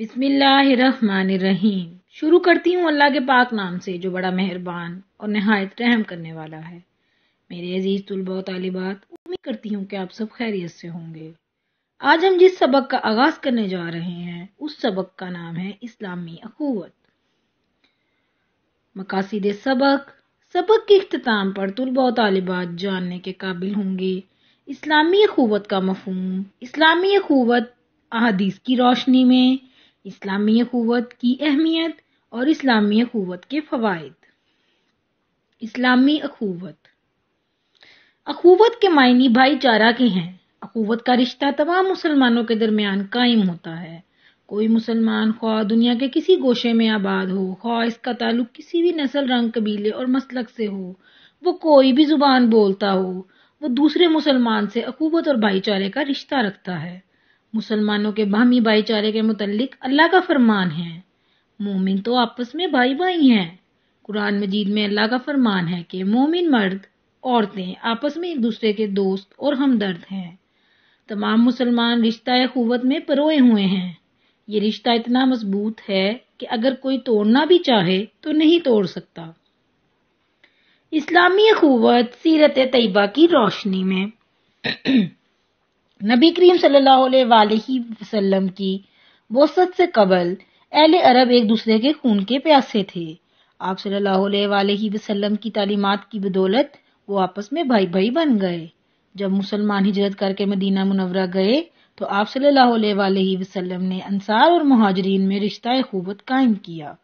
बिस्मिल्लाहिर्रहमानिर्रहीम शुरू करती हूँ अल्लाह के पाक नाम से जो बड़ा मेहरबान और नहायत रहम करने वाला है मेरे अजीज़ तलबा तालिबात उम्मीद करती हूँ कि आप सब खैरियत से होंगे आज हम जिस सबक का आगाज़ करने जा रहे हैं उस सबक का नाम है इस्लामी अखूवत मकासद सबक सबक के अख्ताम पर तलबा तालिबात जानने के काबिल होंगे इस्लामी अखूवत का मफहम इस्लामी अखूवत अहादीस की रोशनी में इस्लामी क़वत की अहमियत और इस्लामी क़वत के फ़वाद इस्लामी अखूवत अखूवत के मायने भाईचारा के हैं अखूवत का रिश्ता तमाम मुसलमानों के दरमियान कायम होता है कोई मुसलमान ख्वा दुनिया के किसी गोशे में आबाद हो ख्वा इसका ताल्लुक किसी भी नस्ल रंग कबीले और मसलक से हो वो कोई भी जुबान बोलता हो वो दूसरे मुसलमान से अखूवत और भाईचारे का रिश्ता रखता है मुसलमानों के बाहमी भाईचारे के मुतलक अल्लाह का फरमान है मोमिन तो आपस में भाई भाई हैं कुरान मजीद में अल्लाह का फरमान है कि मोमिन मर्द औरतें आपस में एक दूसरे के दोस्त और हमदर्द हैं तमाम मुसलमान रिश्ता ख़ुवत में परोए हुए हैं ये रिश्ता इतना मजबूत है कि अगर कोई तोड़ना भी चाहे तो नहीं तोड़ सकता इस्लामी अखूवत सीरत तयबा की रोशनी में नबी करीम सल्लल्लाहु की वसत से कबल अहल अरब एक दूसरे के खून के प्यासे थे आप सल्लल्लाहु की तालीमत की बदौलत वो आपस में भाई भाई बन गए जब मुसलमान हिजरत करके मदीना मुनवरा गए तो आप सल्लल्लाहु ने अनसार और महाजरीन में रिश्ता खूबत कायम किया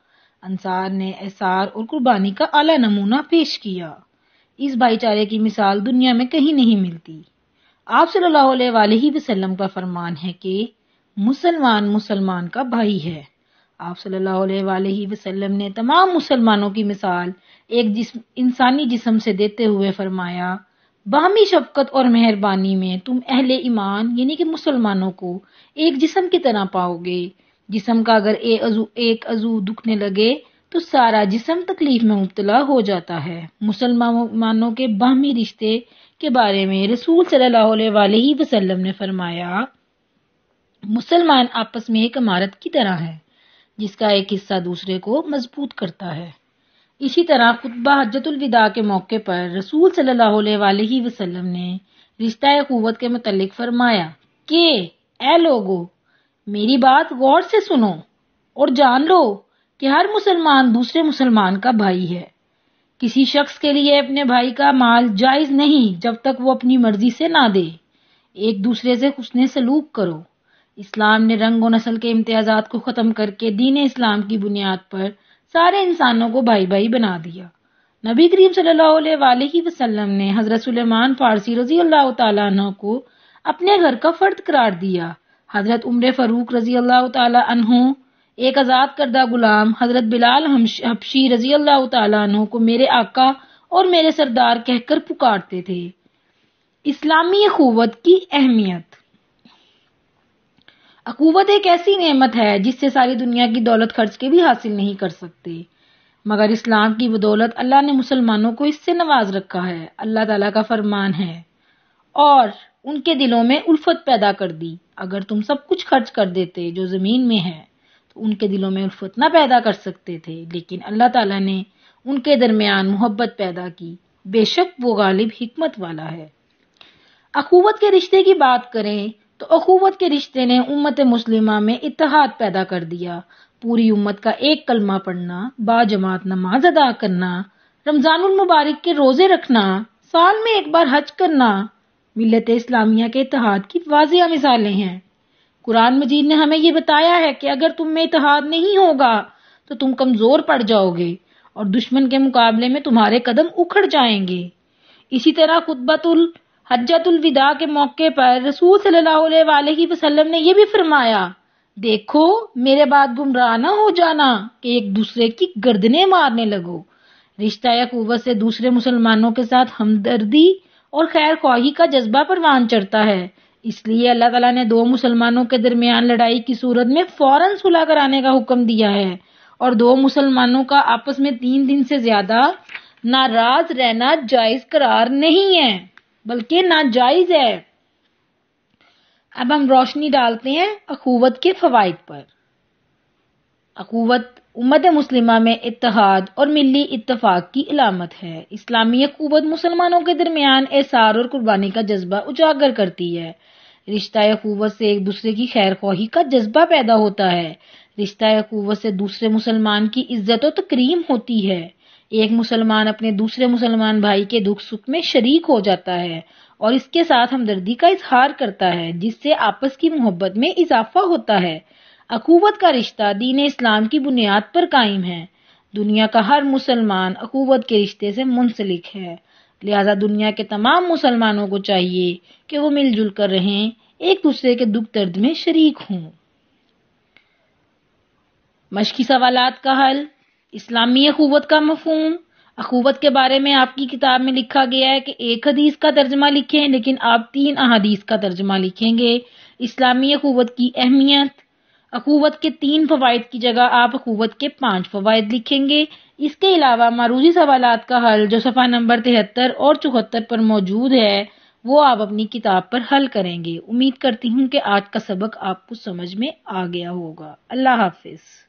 अंसार ने एसार और कुर्बानी का अला नमूना पेश किया इस भाईचारे की मिसाल दुनिया में कहीं नहीं मिलती आप सल्लल्लाहु का फरमान है कि मुसलमान मुसलमान का भाई है आप सल्लल्लाहु ने तमाम मुसलमानों की मिसाल एक जिस्म इंसानी जिसम से देते हुए फरमाया बामी शफकत और मेहरबानी में तुम अहले ईमान यानी कि मुसलमानों को एक जिसम की तरह पाओगे जिसम का अगर एक अजू दुखने लगे तो सारा जिसम तकलीफ में मुबतला हो जाता है मुसलमानों के बाहमी रिश्ते के बारे में रसूल सल्लल्लाहु अलैहि ने फरमाया मुसलमान आपस में एक इमारत की तरह है जिसका एक हिस्सा दूसरे को मजबूत करता है इसी तरह खुतबा हजतुलविदा के मौके पर रसूल सल्लाम ने रिश्ता क़वत के मतलब फरमाया के ए लोगो मेरी बात गौर से सुनो और जान लो कि हर मुसलमान दूसरे मुसलमान का भाई है किसी शख्स के लिए अपने भाई का माल जायज नहीं जब तक वो अपनी मर्जी से ना दे एक दूसरे से खुशने सलूक करो इस्लाम ने रंग और नस्ल के इम्तियाजात को ख़त्म करके दीन इस्लाम की बुनियाद पर सारे इंसानों को भाई भाई बना दिया नबी करीम सल्लल्लाहु वसल्लम ने हज़रत सुलेमान फारसी रजी अल्लाह तन को अपने घर का फर्द करार दिया हज़रत उम्र फरूक रजी अल्लाह तहों एक आज़ाद करदा गुलाम हजरत बिलाल हबशी रजी अल्लाह तु को मेरे आका और मेरे सरदार कहकर पुकारते थे इस्लामी अखूवत की अहमियत अकूवत एक ऐसी नेमत है जिससे सारी दुनिया की दौलत खर्च के भी हासिल नहीं कर सकते मगर इस्लाम की बदौलत अल्लाह ने मुसलमानों को इससे नवाज रखा है अल्लाह ताला का फरमान है और उनके दिलों में उल्फत पैदा कर दी अगर तुम सब कुछ खर्च कर देते जो ज़मीन में है उनके दिलों में उल्फत ना पैदा कर सकते थे लेकिन अल्लाह ताला ने उनके दरमियान मोहब्बत पैदा की बेशक वो गालिब हिकमत वाला है अखूवत के रिश्ते की बात करें तो अखूवत के रिश्ते ने उम्मत मुस्लिमा में इतिहाद पैदा कर दिया पूरी उम्मत का एक कलमा पढ़ना बाजमात नमाज अदा करना रमजानुल मुबारक के रोजे रखना साल में एक बार हज करना मिलत इस्लामिया के इतिहाद की वाजिया मिसालें हैं कुरान मजीद ने हमें ये बताया है कि अगर तुम में इतिहाद नहीं होगा तो तुम कमज़ोर पड़ जाओगे और दुश्मन के मुकाबले में तुम्हारे कदम उखड़ जाएंगे इसी तरह खुतबतुल हजतुलविदा के मौके पर रसूल सल्लल्लाहु वसल्लम ने यह भी फरमाया देखो मेरे बाद गुमराह न हो जाना कि एक दूसरे की गर्दनें मारने लगो रिश्ता या कुवत से दूसरे मुसलमानों के साथ हमदर्दी और खैर ख्वाही का जज्बा परवान चढ़ता है इसलिए अल्लाह तला ने दो मुसलमानों के दरमियान लड़ाई की सूरत में फौरन सुलह कराने का हुक्म दिया है और दो मुसलमानों का आपस में तीन दिन से ज्यादा नाराज रहना जायज करार नहीं है बल्कि नाजायज है अब हम रोशनी डालते हैं अखूवत के फवायद पर अखूवत उम्मत मुस्लिमा में इतिहाद और मिली इतफाक़ की अलामत है इस्लामी अकूबत मुसलमानों के दरमियान एसार और कुर्बानी का जज्बा उजागर करती है रिश्ता अकूबत से एक दूसरे की खैर खोही का जज्बा पैदा होता है रिश्ता अकूबत से दूसरे मुसलमान की इज्जत और तकरीम होती है एक मुसलमान अपने दूसरे मुसलमान भाई के दुख सुख में शरीक हो जाता है और इसके साथ हमदर्दी का इजहार करता है जिससे आपस की मोहब्बत में इजाफा होता है अकूवत का रिश्ता दीन इस्लाम की बुनियाद पर कायम है दुनिया का हर मुसलमान अकूवत के रिश्ते से मुंसलिक है लिहाजा दुनिया के तमाम मुसलमानों को चाहिए कि वो मिलजुल कर रहें एक दूसरे के दुख दर्द में शरीक हों मशकी सवाल का हल इस्लामी अखूवत का मफहम अखूवत के बारे में आपकी किताब में लिखा गया है कि एक हदीस का तर्जमा लिखें लेकिन आप तीन अहादीस का तर्जमा लिखेंगे इस्लामी अखूवत की अहमियत अकूवत के तीन फवायद की जगह आप अकूवत के पांच फवायद लिखेंगे इसके अलावा मारूजी सवाल का हल जो सफ़ा नंबर तिहत्तर और चौहत्तर पर मौजूद है वो आप अपनी किताब पर हल करेंगे उम्मीद करती हूँ कि आज का सबक आपको समझ में आ गया होगा अल्लाह हाफिज़